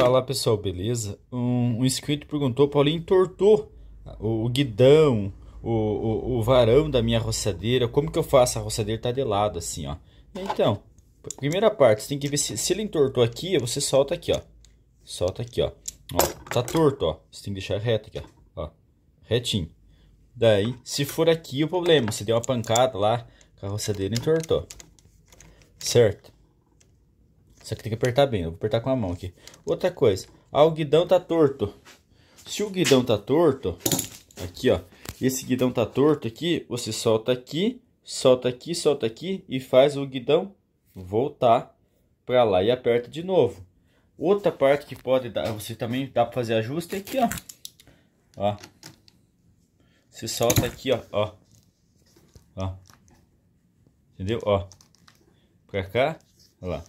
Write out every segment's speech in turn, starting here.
Fala pessoal, beleza? Um, um inscrito perguntou, Paulinho, entortou o, o guidão, o, o, o, varão da minha roçadeira, como que eu faço? A roçadeira tá de lado assim, ó. Então, primeira parte, você tem que ver se, se ele entortou aqui, você solta aqui, ó. Solta aqui, ó. ó tá torto, ó. Você tem que deixar reto aqui, ó. ó. Retinho. Daí, se for aqui o problema, você deu uma pancada lá, a roçadeira entortou. Certo? Só que tem que apertar bem. Eu vou apertar com a mão aqui. Outra coisa. Ah, o guidão tá torto. Se o guidão tá torto, aqui, ó. Esse guidão tá torto aqui, você solta aqui, solta aqui, solta aqui e faz o guidão voltar para lá e aperta de novo. Outra parte que pode dar, você também dá para fazer ajuste é aqui, ó. Ó. Você solta aqui, ó, ó. Ó. Entendeu? Ó. Para cá, ó lá.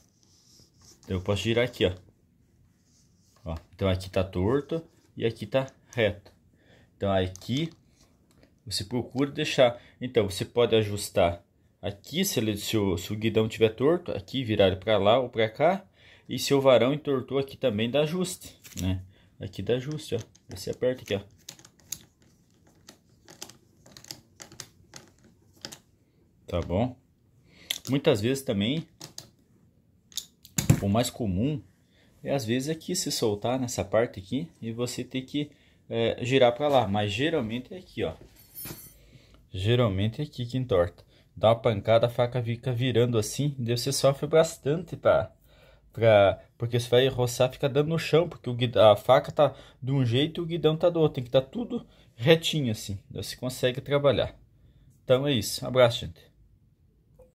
Então eu posso girar aqui, ó. ó. Então aqui tá torto e aqui tá reto. Então aqui você procura deixar. Então você pode ajustar aqui se, ele, se, o, se o guidão tiver torto, aqui virar para lá ou para cá. E se o varão entortou aqui também dá ajuste, né? Aqui dá ajuste, ó. Você aperta aqui, ó. Tá bom? Muitas vezes também o mais comum é às vezes aqui é se soltar nessa parte aqui e você ter que é, girar para lá, mas geralmente é aqui, ó. Geralmente é aqui que entorta. Dá uma pancada, a faca fica virando assim, daí você sofre bastante para para, porque você vai roçar, fica dando no chão, porque o a faca tá de um jeito e o guidão tá do outro, tem que estar tá tudo retinho assim, daí você consegue trabalhar. Então é isso, um abraço gente.